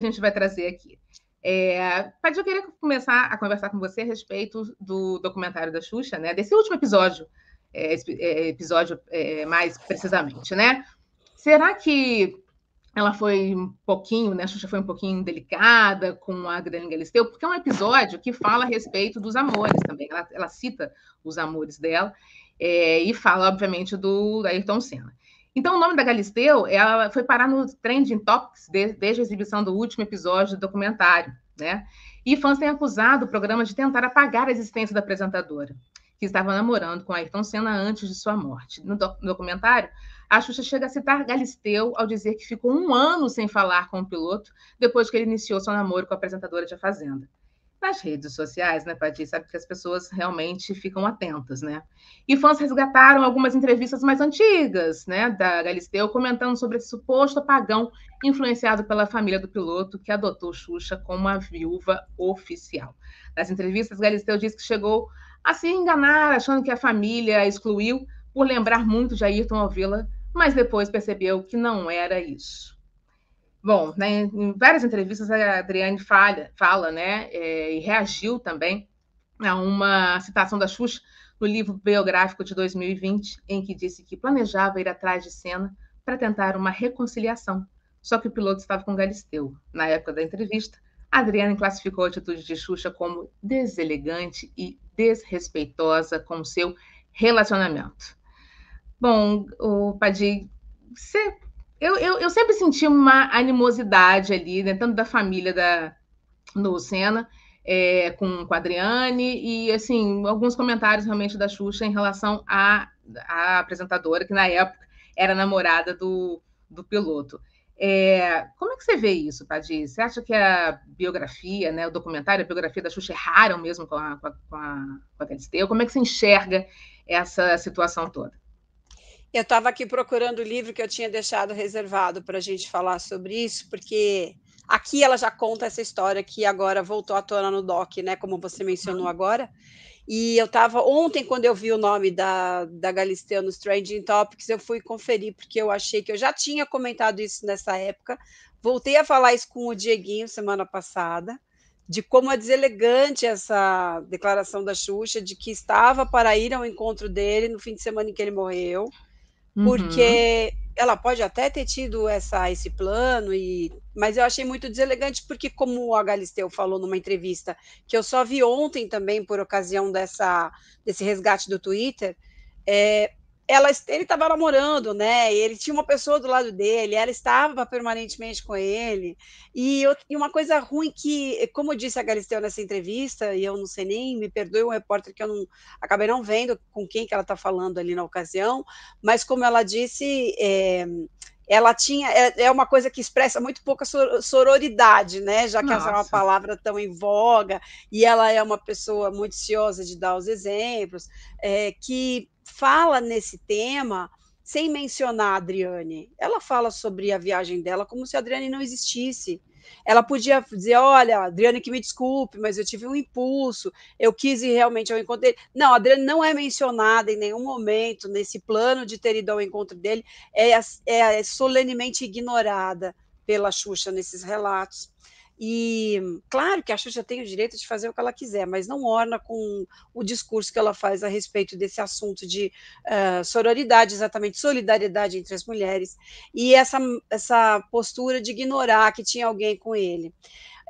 a gente vai trazer aqui. É, Padre, eu queria começar a conversar com você a respeito do documentário da Xuxa, né? Desse último episódio, é, é, episódio é, mais precisamente, né? Será que ela foi um pouquinho, né? A Xuxa foi um pouquinho delicada com a Grande Galisteu, porque é um episódio que fala a respeito dos amores também. Ela, ela cita os amores dela é, e fala, obviamente, do Ayrton Senna. Então, o nome da Galisteu ela foi parar no trending topics de, desde a exibição do último episódio do documentário, né? E fãs têm acusado o programa de tentar apagar a existência da apresentadora, que estava namorando com Ayrton Senna antes de sua morte. No, no documentário, a Xuxa chega a citar Galisteu ao dizer que ficou um ano sem falar com o piloto depois que ele iniciou seu namoro com a apresentadora de A Fazenda nas redes sociais, né, Paty? Sabe que as pessoas realmente ficam atentas, né? E fãs resgataram algumas entrevistas mais antigas, né, da Galisteu, comentando sobre esse suposto apagão influenciado pela família do piloto que adotou Xuxa como a viúva oficial. Nas entrevistas, Galisteu disse que chegou a se enganar, achando que a família a excluiu por lembrar muito de Ayrton Ovila, mas depois percebeu que não era isso. Bom, né, em várias entrevistas a Adriane falha, fala, né, é, e reagiu também a uma citação da Xuxa no livro biográfico de 2020, em que disse que planejava ir atrás de cena para tentar uma reconciliação. Só que o piloto estava com Galisteu. Na época da entrevista, Adriane classificou a atitude de Xuxa como deselegante e desrespeitosa com o seu relacionamento. Bom, o Padir, você eu, eu, eu sempre senti uma animosidade ali, né, tanto da família da, do Senna, é, com, com a Adriane, e assim, alguns comentários realmente da Xuxa em relação à, apresentadora, que na época era namorada do, do piloto. É, como é que você vê isso, Padir? Você acha que a biografia, né, o documentário, a biografia da Xuxa erraram mesmo com a, com a, com a, com a Galisteu? Como é que você enxerga essa situação toda? Eu estava aqui procurando o livro que eu tinha deixado reservado para a gente falar sobre isso, porque aqui ela já conta essa história que agora voltou à tona no DOC, né? Como você mencionou agora. E eu estava ontem, quando eu vi o nome da, da Galisteu nos Trending Topics, eu fui conferir, porque eu achei que eu já tinha comentado isso nessa época. Voltei a falar isso com o Dieguinho semana passada, de como é deselegante essa declaração da Xuxa, de que estava para ir ao encontro dele no fim de semana em que ele morreu porque uhum. ela pode até ter tido essa, esse plano, e, mas eu achei muito deselegante, porque, como a Galisteu falou numa entrevista, que eu só vi ontem também, por ocasião dessa, desse resgate do Twitter, é, ela, ele estava namorando, né? Ele tinha uma pessoa do lado dele, ela estava permanentemente com ele. E, eu, e uma coisa ruim que, como disse a Galisteu nessa entrevista, e eu não sei nem, me perdoe um repórter que eu não acabei não vendo com quem que ela está falando ali na ocasião, mas como ela disse, é, ela tinha é, é, uma coisa que expressa muito pouca sororidade, né? Já que Nossa. essa é uma palavra tão em voga e ela é uma pessoa muito ciosa de dar os exemplos, é, que fala nesse tema sem mencionar a Adriane. Ela fala sobre a viagem dela como se a Adriane não existisse. Ela podia dizer: Olha, Adriane, que me desculpe, mas eu tive um impulso, eu quis ir realmente ao encontro dele. Não, a Adriane não é mencionada em nenhum momento nesse plano de ter ido ao encontro dele, é, é, é solenemente ignorada pela Xuxa nesses relatos. E claro que a Xuxa tem o direito de fazer o que ela quiser, mas não orna com o discurso que ela faz a respeito desse assunto de uh, sororidade, exatamente solidariedade entre as mulheres, e essa, essa postura de ignorar que tinha alguém com ele.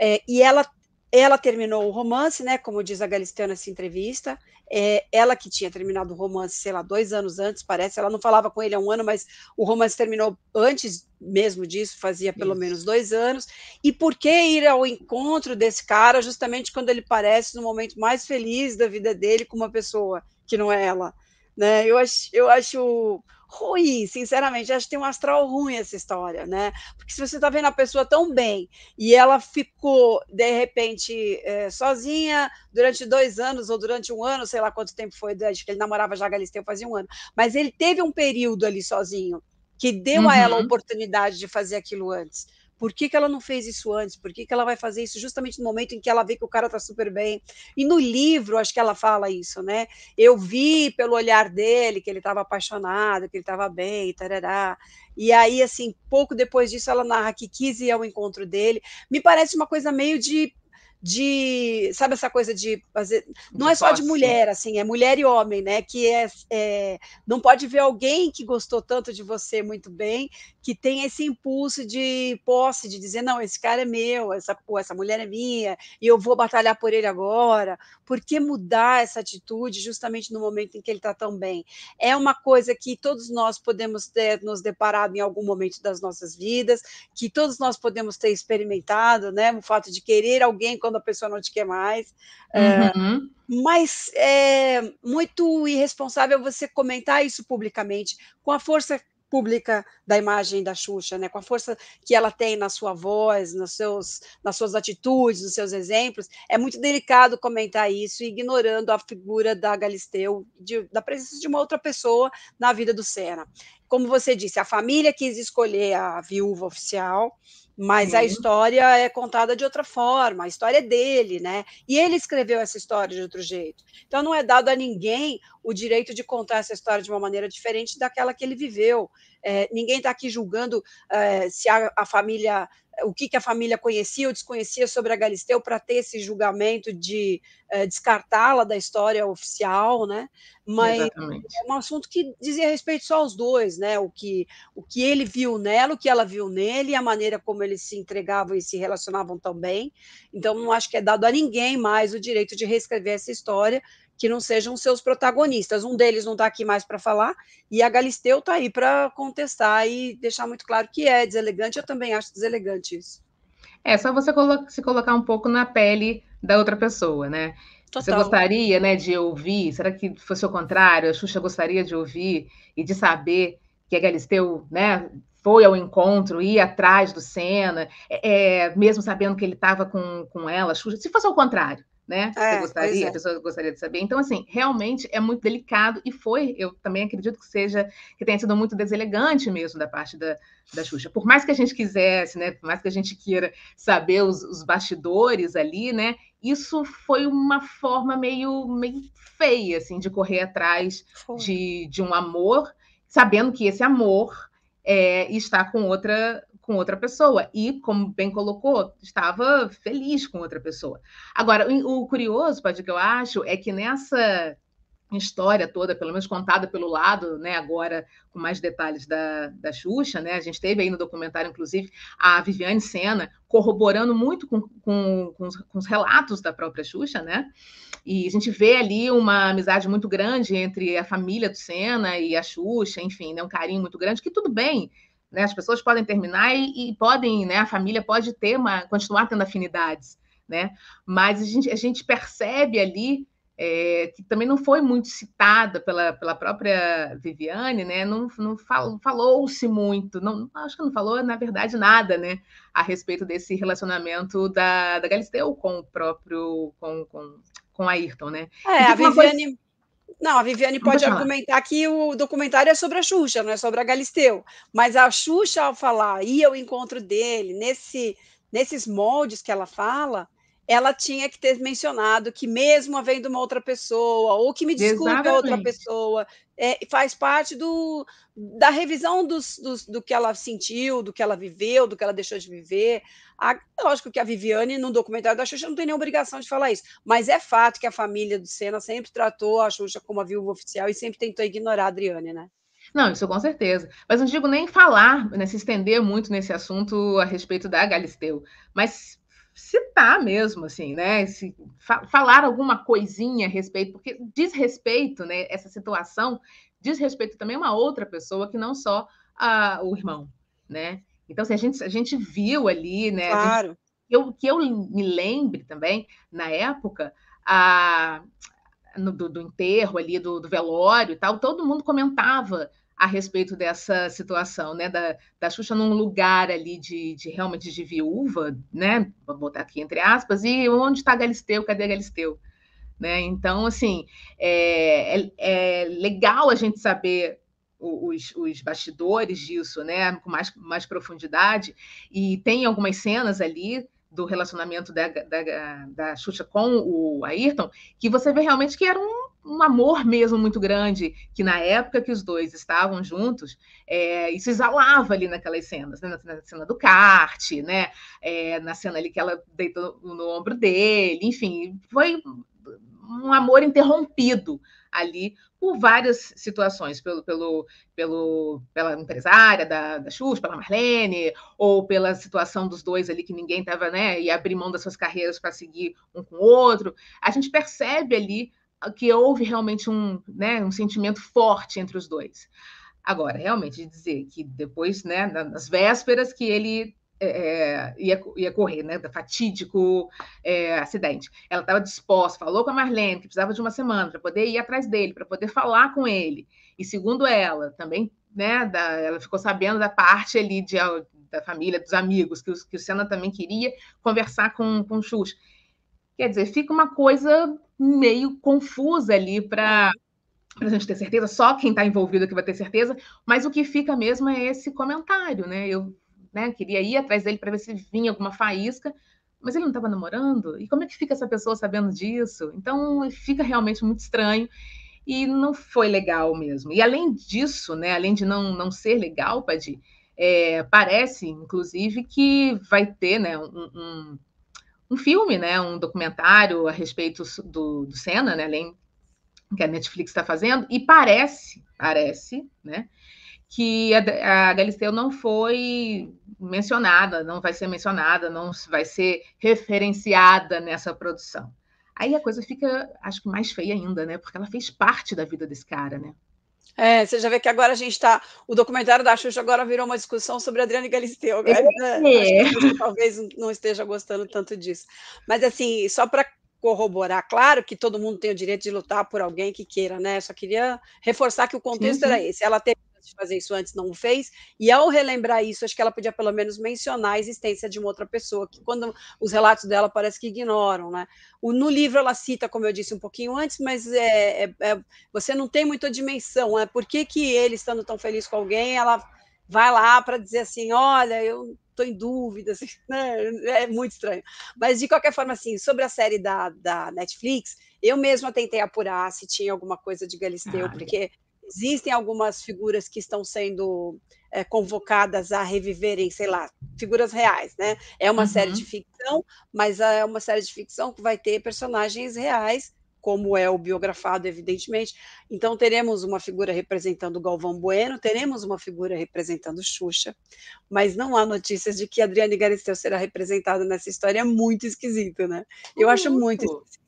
É, e ela ela terminou o romance, né? Como diz a Galisteu nessa entrevista, é, ela que tinha terminado o romance, sei lá, dois anos antes, parece. Ela não falava com ele há um ano, mas o romance terminou antes mesmo disso, fazia pelo Isso. menos dois anos. E por que ir ao encontro desse cara justamente quando ele parece no momento mais feliz da vida dele com uma pessoa que não é ela? Né? Eu acho, eu acho ruim, sinceramente. Acho que tem um astral ruim essa história, né? Porque se você está vendo a pessoa tão bem e ela ficou, de repente, é, sozinha durante dois anos ou durante um ano, sei lá quanto tempo foi, acho que ele namorava já Galisteu fazia um ano, mas ele teve um período ali sozinho que deu uhum. a ela a uhum. oportunidade de fazer aquilo antes. Por que, que ela não fez isso antes? Por que, que ela vai fazer isso justamente no momento em que ela vê que o cara está super bem? E no livro, acho que ela fala isso, né? Eu vi pelo olhar dele que ele estava apaixonado, que ele estava bem, tarará. E aí, assim, pouco depois disso, ela narra que quis ir ao encontro dele. Me parece uma coisa meio de de sabe essa coisa de fazer não é só de mulher assim é mulher e homem né que é, é, não pode ver alguém que gostou tanto de você muito bem que tem esse impulso de posse, de dizer, não, esse cara é meu, essa, pô, essa mulher é minha, e eu vou batalhar por ele agora. Por que mudar essa atitude justamente no momento em que ele está tão bem? É uma coisa que todos nós podemos ter nos deparado em algum momento das nossas vidas, que todos nós podemos ter experimentado, né? O fato de querer alguém quando a pessoa não te quer mais. É, uhum. É, mas é muito irresponsável você comentar isso publicamente, com a força pública da imagem da Xuxa, né? com a força que ela tem na sua voz, nos seus, nas suas atitudes, nos seus exemplos. É muito delicado comentar isso, ignorando a figura da Galisteu, de, da presença de uma outra pessoa na vida do Senna como você disse, a família quis escolher a viúva oficial, mas uhum. a história é contada de outra forma, a história é dele, né? E ele escreveu essa história de outro jeito. Então não é dado a ninguém o direito de contar essa história de uma maneira diferente daquela que ele viveu. É, ninguém está aqui julgando é, se a, a família o que, que a família conhecia ou desconhecia sobre a Galisteu para ter esse julgamento de é, descartá-la da história oficial, né? Mas Exatamente. é um assunto que dizia respeito só aos dois, né? O que, o que ele viu nela, o que ela viu nele, a maneira como eles se entregavam e se relacionavam também. Então, não acho que é dado a ninguém mais o direito de reescrever essa história que não sejam seus protagonistas. Um deles não está aqui mais para falar, e a Galisteu está aí para contestar e deixar muito claro que é deselegante. Eu também acho deselegante isso. É só você colo se colocar um pouco na pele da outra pessoa, né? Total. Você gostaria né, de ouvir? Será que fosse o contrário? A Xuxa gostaria de ouvir e de saber que a Galisteu né, foi ao encontro, ia atrás do Senna, é, é mesmo sabendo que ele estava com, com ela, Xuxa, se fosse o contrário, né? É, Você gostaria, é. a pessoa gostaria de saber. Então, assim, realmente é muito delicado e foi, eu também acredito que seja, que tenha sido muito deselegante mesmo da parte da, da Xuxa. Por mais que a gente quisesse, né? Por mais que a gente queira saber os, os bastidores ali, né? Isso foi uma forma meio, meio feia, assim, de correr atrás de, de um amor, sabendo que esse amor é, está com outra com outra pessoa. E, como bem colocou, estava feliz com outra pessoa. Agora, o, curioso, pode que eu acho, é que nessa história toda, pelo menos contada pelo lado, né, agora com mais detalhes da, da Xuxa, né, a gente teve aí no documentário, inclusive, a Viviane Senna corroborando muito com, com, com, os, com os relatos da própria Xuxa, né, e a gente vê ali uma amizade muito grande entre a família do Senna e a Xuxa, enfim, né, um carinho muito grande, que tudo bem, né? As pessoas podem terminar e, e podem, né? A família pode ter uma, continuar tendo afinidades, né? Mas a gente, a gente percebe ali é, que também não foi muito citada pela, pela própria Viviane, né? Não, não falou-se muito, não, acho que não falou, na verdade, nada, né? A respeito desse relacionamento da, da Galisteu com o próprio, com, com, com Ayrton, né? É, então, a Viviane... Coisa não, a Viviane pode argumentar que o documentário é sobre a Xuxa, não é sobre a Galisteu. Mas a Xuxa, ao falar, e ao encontro dele, nesse, nesses moldes que ela fala, ela tinha que ter mencionado que mesmo havendo uma outra pessoa, ou que me desculpe a outra pessoa, é, faz parte do, da revisão dos, dos, do que ela sentiu, do que ela viveu, do que ela deixou de viver. A, lógico que a Viviane, no documentário da Xuxa, não tem nem obrigação de falar isso, mas é fato que a família do Senna sempre tratou a Xuxa como a viúva oficial e sempre tentou ignorar a Adriane, né? Não, isso com certeza. Mas não digo nem falar, né, se estender muito nesse assunto a respeito da Galisteu. Mas citar mesmo, assim, né? Se, fa falar alguma coisinha a respeito, porque desrespeito, né? Essa situação desrespeito também a uma outra pessoa que não só a, o irmão, né? Então, se assim, a gente, a gente viu ali, né? Claro. Gente, eu, que eu me lembre também, na época, a, no, do, do, enterro ali, do, do velório e tal, todo mundo comentava a respeito dessa situação, né, da, da Xuxa num lugar ali de, de realmente de viúva, né, vou botar aqui entre aspas, e onde está Galisteu, cadê Galisteu? Né? Então, assim, é, é, é legal a gente saber os, os, bastidores disso, né, com mais, mais profundidade, e tem algumas cenas ali do relacionamento da, da, da Xuxa com o Ayrton, que você vê realmente que era um um amor mesmo muito grande, que na época que os dois estavam juntos, é, isso exalava ali naquelas cenas, né? na, na, cena do kart, né? É, na cena ali que ela deitou no, no ombro dele, enfim, foi um amor interrompido ali por várias situações, pelo, pelo, pelo, pela empresária da, da Xuxa, pela Marlene, ou pela situação dos dois ali que ninguém estava, né, e abrir mão das suas carreiras para seguir um com o outro. A gente percebe ali que houve realmente um, né, um sentimento forte entre os dois. Agora, realmente, dizer que depois, né, nas vésperas, que ele é, é ia, ia correr, né, fatídico é, acidente. Ela estava disposta, falou com a Marlene que precisava de uma semana para poder ir atrás dele, para poder falar com ele. E segundo ela, também, né, da, ela ficou sabendo da parte ali de, da família, dos amigos, que, os, que o Senna também queria conversar com, com o Xuxa. Quer dizer, fica uma coisa meio confusa ali para a gente ter certeza, só quem está envolvido que vai ter certeza, mas o que fica mesmo é esse comentário, né? Eu né, queria ir atrás dele para ver se vinha alguma faísca, mas ele não estava namorando? E como é que fica essa pessoa sabendo disso? Então fica realmente muito estranho e não foi legal mesmo. E além disso, né, além de não, não ser legal, Padi, é, parece, inclusive, que vai ter né, um, um um filme, né, um documentário a respeito do, do Senna, né, além que a Netflix está fazendo, e parece, parece, né, que a, a Galisteu não foi mencionada, não vai ser mencionada, não vai ser referenciada nessa produção. Aí a coisa fica, acho que mais feia ainda, né, porque ela fez parte da vida desse cara, né. É, você já vê que agora a gente está. O documentário da Xuxa agora virou uma discussão sobre Adriana Adriane Galisteu. É. Né? Acho que talvez não esteja gostando tanto disso. Mas, assim, só para corroborar. Claro que todo mundo tem o direito de lutar por alguém que queira, né? Só queria reforçar que o contexto uhum. era esse. Ela teve de fazer isso antes, não o fez, e ao relembrar isso, acho que ela podia pelo menos mencionar a existência de uma outra pessoa, que quando os relatos dela parece que ignoram, né? O, no livro ela cita, como eu disse um pouquinho antes, mas é, é, é você não tem muita dimensão, né? Por que, que ele, estando tão feliz com alguém, ela vai lá para dizer assim, olha, eu estou em dúvida, assim, né? é muito estranho. Mas, de qualquer forma, assim, sobre a série da, da Netflix, eu mesma tentei apurar se tinha alguma coisa de Galisteu, ah, porque existem algumas figuras que estão sendo é, convocadas a reviverem, sei lá, figuras reais, né? É uma uhum. série de ficção, mas é uma série de ficção que vai ter personagens reais como é o biografado, evidentemente. Então, teremos uma figura representando Galvão Bueno, teremos uma figura representando Xuxa, mas não há notícias de que Adriane Galisteu será representada nessa história. É muito esquisito, né? Eu uhum. acho muito esquisito.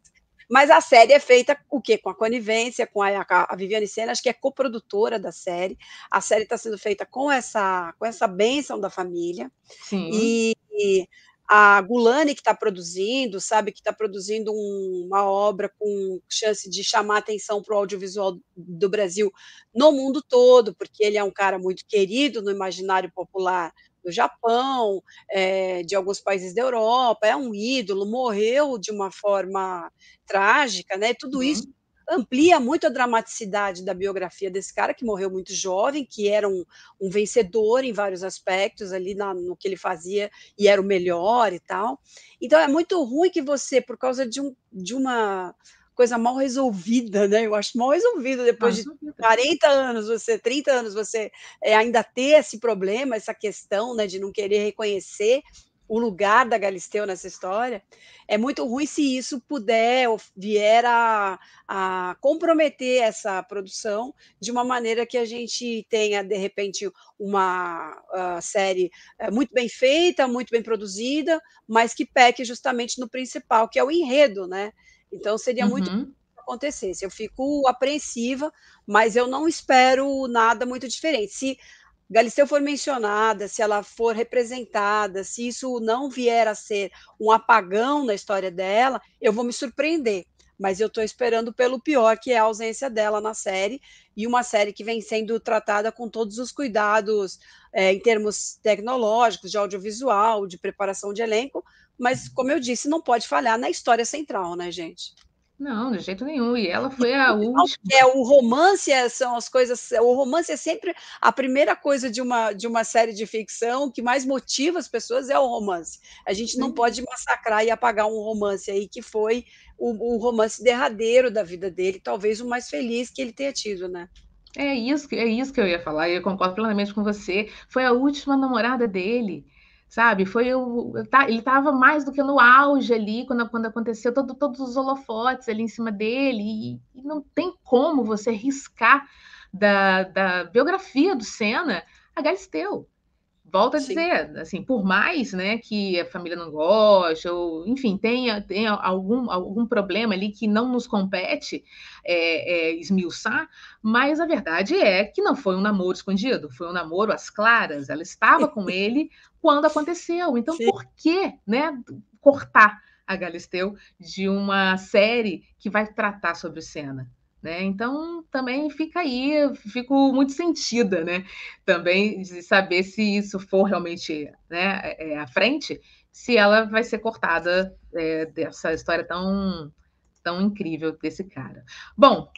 Mas a série é feita o quê? Com a conivência, com a, a Viviane Cenas, que é coprodutora da série. A série está sendo feita com essa com essa benção da família. Sim. E, e a Gulani que está produzindo, sabe, que está produzindo um, uma obra com chance de chamar atenção para o audiovisual do Brasil no mundo todo, porque ele é um cara muito querido no imaginário popular do Japão, é, de alguns países da Europa, é um ídolo, morreu de uma forma trágica, né? Tudo uhum. isso amplia muito a dramaticidade da biografia desse cara que morreu muito jovem, que era um, um vencedor em vários aspectos ali na, no que ele fazia e era o melhor e tal. Então é muito ruim que você, por causa de, um, de uma coisa mal resolvida, né? Eu acho mal resolvido depois de 40 anos, você 30 anos, você é, ainda ter esse problema, essa questão, né, de não querer reconhecer o lugar da Galisteu nessa história, é muito ruim se isso puder ou vier a, a comprometer essa produção de uma maneira que a gente tenha, de repente, uma uh, série eh, muito bem feita, muito bem produzida, mas que peque justamente no principal, que é o enredo, né? Então seria uhum. muito acontecesse. Eu fico apreensiva, mas eu não espero nada muito diferente. Se Galisteu for mencionada, se ela for representada, se isso não vier a ser um apagão na história dela, eu vou me surpreender. Mas eu estou esperando pelo pior, que é a ausência dela na série, e uma série que vem sendo tratada com todos os cuidados é, em termos tecnológicos, de audiovisual, de preparação de elenco, mas, como eu disse, não pode falhar na história central, né, gente? Não, de jeito nenhum. E ela foi a então, última. É, o romance é, são as coisas. É, o romance é sempre a primeira coisa de uma, de uma série de ficção que mais motiva as pessoas é o romance. A gente não uhum. pode massacrar e apagar um romance aí que foi o, o romance derradeiro da vida dele, talvez o mais feliz que ele tenha tido, né? É isso, é isso que eu ia falar, e eu concordo plenamente com você. Foi a última namorada dele sabe? Foi o, tá, ele estava mais do que no auge ali quando, quando aconteceu todo, todos os holofotes ali em cima dele e, e não tem como você riscar da, da biografia do Senna a Galisteu volta a dizer, Sim. assim, por mais, né, que a família não goste, ou, enfim, tenha, tenha algum, algum problema ali que não nos compete é, é, esmiuçar, mas a verdade é que não foi um namoro escondido, foi um namoro às claras, ela estava com ele quando aconteceu, então Sim. por que, né, cortar a Galisteu de uma série que vai tratar sobre o Senna? Né? Então, também fica aí, eu fico muito sentida, né? Também de saber se isso for realmente né, é, é, à frente, se ela vai ser cortada é, dessa história tão, tão incrível desse cara. Bom,